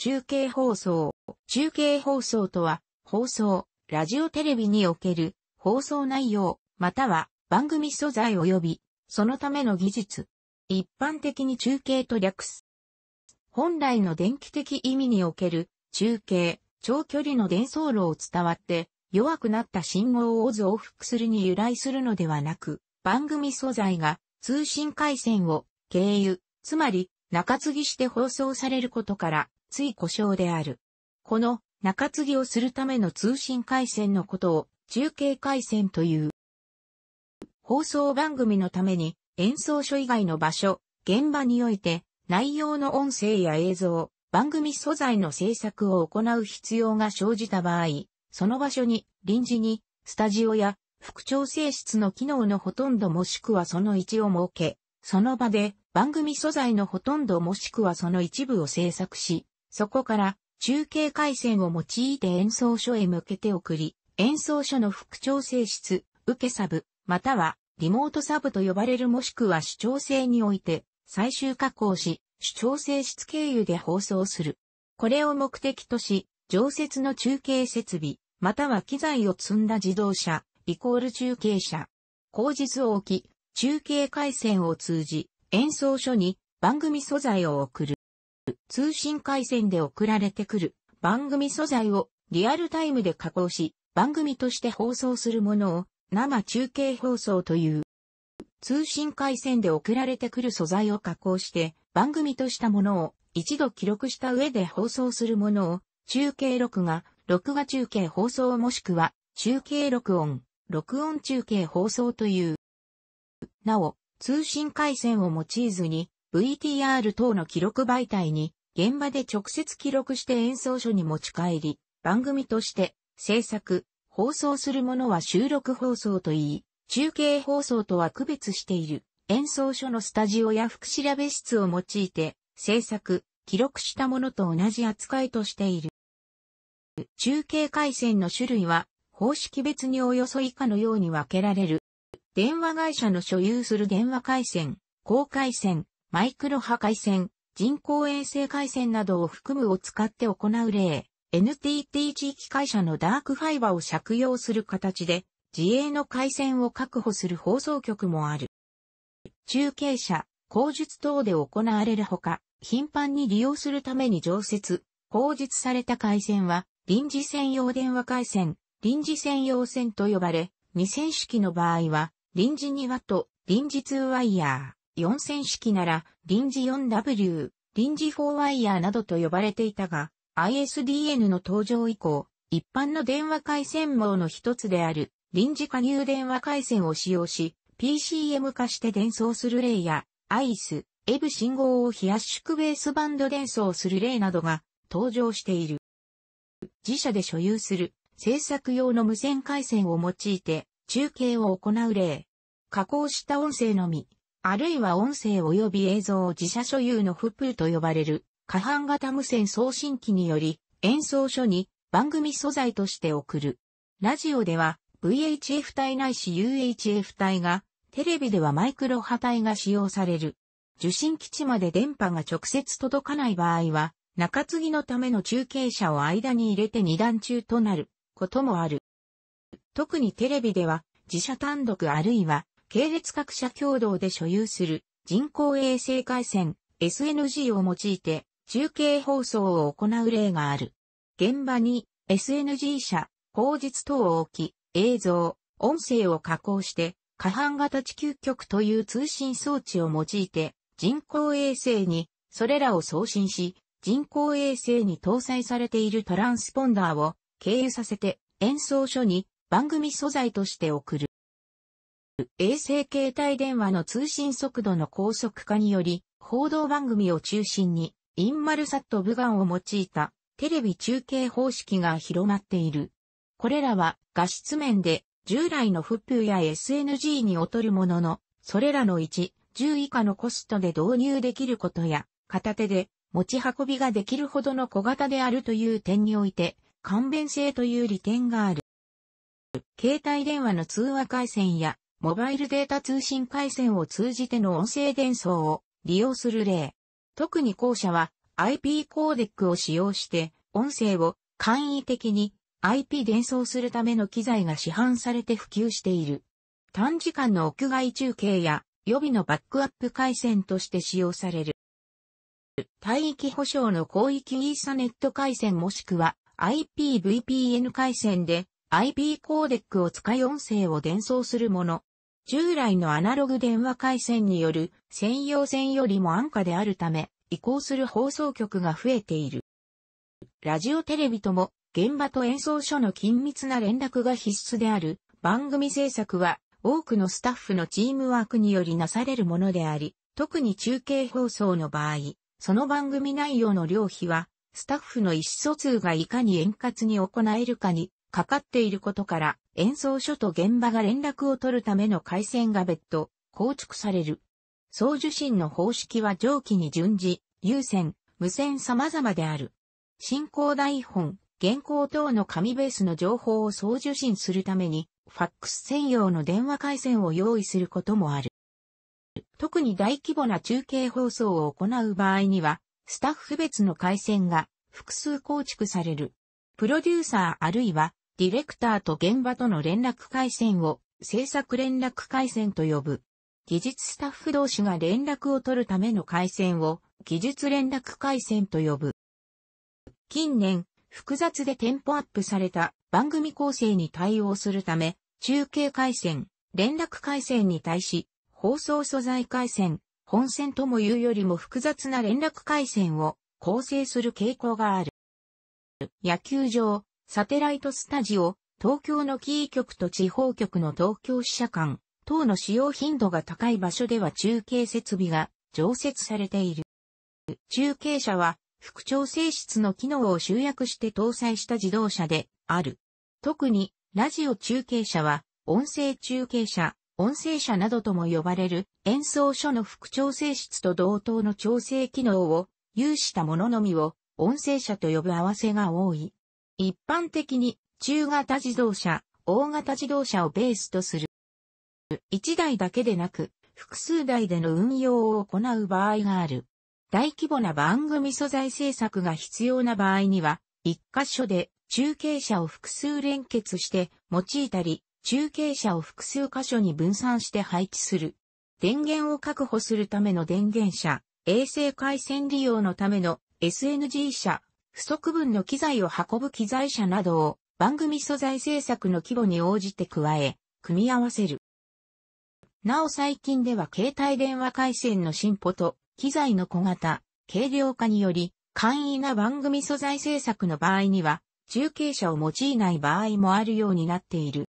中継放送。中継放送とは、放送、ラジオテレビにおける放送内容、または番組素材及び、そのための技術。一般的に中継と略す。本来の電気的意味における中継、長距離の伝送路を伝わって弱くなった信号を増幅するに由来するのではなく、番組素材が通信回線を経由、つまり中継ぎして放送されることからつい故障である。この中継ぎをするための通信回線のことを中継回線という。放送番組のために演奏所以外の場所、現場において内容の音声や映像、番組素材の制作を行う必要が生じた場合、その場所に臨時にスタジオや副調整室の機能のほとんどもしくはその位置を設け、その場で番組素材のほとんどもしくはその一部を制作し、そこから中継回線を用いて演奏所へ向けて送り、演奏所の副調整室、受けサブ、またはリモートサブと呼ばれるもしくは主調整において最終加工し、主調整室経由で放送する。これを目的とし、常設の中継設備、または機材を積んだ自動車、イコール中継車。事図を置き、中継回線を通じ、演奏所に番組素材を送る。通信回線で送られてくる番組素材をリアルタイムで加工し、番組として放送するものを生中継放送という。通信回線で送られてくる素材を加工して番組としたものを一度記録した上で放送するものを中継録画、録画中継放送もしくは中継録音、録音中継放送という。なお、通信回線を用いずに VTR 等の記録媒体に、現場で直接記録して演奏所に持ち帰り、番組として制作、放送するものは収録放送といい、中継放送とは区別している演奏所のスタジオや副調べ室を用いて制作、記録したものと同じ扱いとしている。中継回線の種類は方式別におよそ以下のように分けられる。電話会社の所有する電話回線、高回線、マイクロ波回線、人工衛星回線などを含むを使って行う例、NTT 地域会社のダークファイバーを借用する形で、自衛の回線を確保する放送局もある。中継車、工述等で行われるほか、頻繁に利用するために常設、工述された回線は、臨時専用電話回線、臨時専用線と呼ばれ、未線式の場合は、臨時2ワット、臨時2ワイヤー。4選0式なら、臨時 4W、臨時4ワイヤーなどと呼ばれていたが、ISDN の登場以降、一般の電話回線網の一つである、臨時加入電話回線を使用し、PCM 化して伝送する例や、ICE、EV 信号を非圧縮ベースバンド伝送する例などが登場している。自社で所有する制作用の無線回線を用いて中継を行う例。加工した音声のみあるいは音声及び映像を自社所有のフップルと呼ばれる、可搬型無線送信機により、演奏所に番組素材として送る。ラジオでは VHF 帯ないし UHF 帯が、テレビではマイクロ波帯が使用される。受信基地まで電波が直接届かない場合は、中継ぎのための中継車を間に入れて二段中となることもある。特にテレビでは自社単独あるいは系列各社共同で所有する人工衛星回線 SNG を用いて中継放送を行う例がある。現場に SNG 社、口術等を置き、映像、音声を加工して、可搬型地球局という通信装置を用いて、人工衛星にそれらを送信し、人工衛星に搭載されているトランスポンダーを経由させて演奏所に番組素材として送る。衛星携帯電話の通信速度の高速化により、報道番組を中心に、インマルサット部ガンを用いたテレビ中継方式が広まっている。これらは画質面で従来のフップや SNG に劣るものの、それらの1、10以下のコストで導入できることや、片手で持ち運びができるほどの小型であるという点において、勘弁性という利点がある。携帯電話の通話回線やモバイルデータ通信回線を通じての音声伝送を利用する例。特に後者は IP コーデックを使用して音声を簡易的に IP 伝送するための機材が市販されて普及している。短時間の屋外中継や予備のバックアップ回線として使用される。帯域保証の広域イーサネット回線もしくは IPVPN 回線で IP コーデックを使い音声を伝送するもの。従来のアナログ電話回線による専用線よりも安価であるため、移行する放送局が増えている。ラジオテレビとも、現場と演奏所の緊密な連絡が必須である番組制作は多くのスタッフのチームワークによりなされるものであり、特に中継放送の場合、その番組内容の量費は、スタッフの意思疎通がいかに円滑に行えるかにかかっていることから、演奏所と現場が連絡を取るための回線が別途構築される。送受信の方式は上記に順次、有線、無線様々である。進行台本、原稿等の紙ベースの情報を送受信するために、ファックス専用の電話回線を用意することもある。特に大規模な中継放送を行う場合には、スタッフ別の回線が複数構築される。プロデューサーあるいはディレクターと現場との連絡回線を制作連絡回線と呼ぶ。技術スタッフ同士が連絡を取るための回線を技術連絡回線と呼ぶ。近年、複雑でテンポアップされた番組構成に対応するため、中継回線、連絡回線に対し、放送素材回線、本線ともいうよりも複雑な連絡回線を構成する傾向がある。野球場、サテライトスタジオ、東京のキー局と地方局の東京支社間等の使用頻度が高い場所では中継設備が常設されている。中継車は、副調整室の機能を集約して搭載した自動車である。特に、ラジオ中継車は、音声中継車、音声車などとも呼ばれる演奏所の副調整室と同等の調整機能を有したもののみを音声車と呼ぶ合わせが多い。一般的に中型自動車、大型自動車をベースとする。1台だけでなく、複数台での運用を行う場合がある。大規模な番組素材制作が必要な場合には、一箇所で中継車を複数連結して用いたり、中継車を複数箇所に分散して配置する。電源を確保するための電源車、衛星回線利用のための SNG 車、不足分の機材を運ぶ機材車などを番組素材制作の規模に応じて加え、組み合わせる。なお最近では携帯電話回線の進歩と機材の小型、軽量化により、簡易な番組素材制作の場合には、中継車を用いない場合もあるようになっている。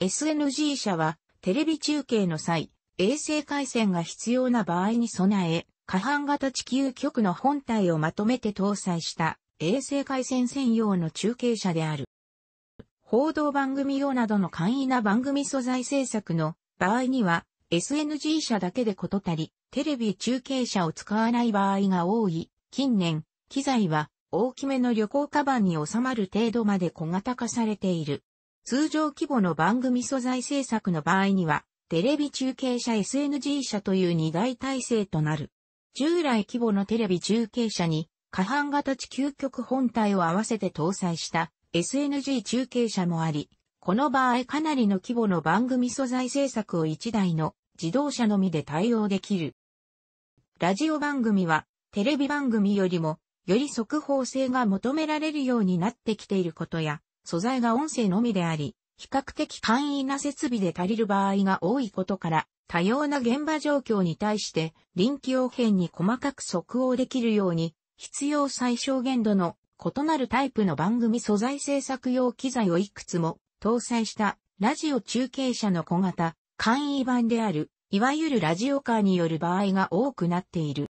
SNG 車は、テレビ中継の際、衛星回線が必要な場合に備え、可搬型地球局の本体をまとめて搭載した衛星回線専用の中継車である。報道番組用などの簡易な番組素材制作の場合には SNG 社だけでこと足り、テレビ中継車を使わない場合が多い。近年、機材は大きめの旅行カバンに収まる程度まで小型化されている。通常規模の番組素材制作の場合には、テレビ中継車 SNG 社という2大体制となる。従来規模のテレビ中継車に、下半型地球局本体を合わせて搭載した SNG 中継車もあり、この場合かなりの規模の番組素材制作を1台の自動車のみで対応できる。ラジオ番組はテレビ番組よりもより速報性が求められるようになってきていることや、素材が音声のみであり、比較的簡易な設備で足りる場合が多いことから、多様な現場状況に対して臨機応変に細かく即応できるように必要最小限度の異なるタイプの番組素材制作用機材をいくつも搭載したラジオ中継車の小型簡易版であるいわゆるラジオカーによる場合が多くなっている。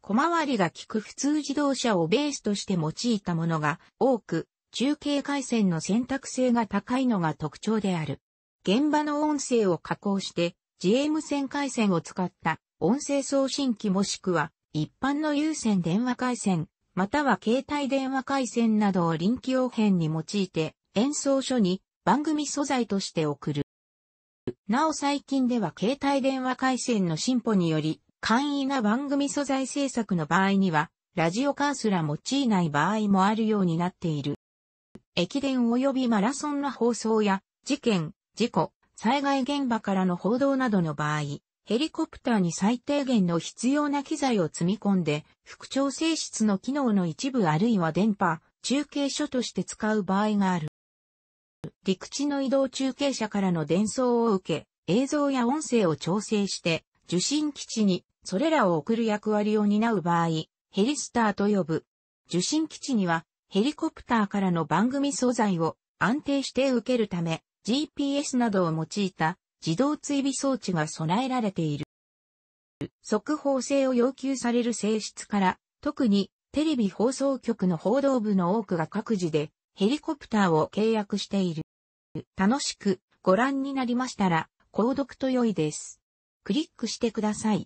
小回りが利く普通自動車をベースとして用いたものが多く、中継回線の選択性が高いのが特徴である。現場の音声を加工して GM 線回線を使った音声送信機もしくは一般の有線電話回線、または携帯電話回線などを臨機応変に用いて演奏書に番組素材として送る。なお最近では携帯電話回線の進歩により簡易な番組素材制作の場合にはラジオカーすら用いない場合もあるようになっている。駅伝及びマラソンの放送や事件、事故、災害現場からの報道などの場合、ヘリコプターに最低限の必要な機材を積み込んで、副調整室の機能の一部あるいは電波、中継所として使う場合がある。陸地の移動中継車からの伝送を受け、映像や音声を調整して、受信基地にそれらを送る役割を担う場合、ヘリスターと呼ぶ。受信基地にはヘリコプターからの番組素材を安定して受けるため、GPS などを用いた自動追尾装置が備えられている。速報性を要求される性質から、特にテレビ放送局の報道部の多くが各自でヘリコプターを契約している。楽しくご覧になりましたら、購読と良いです。クリックしてください。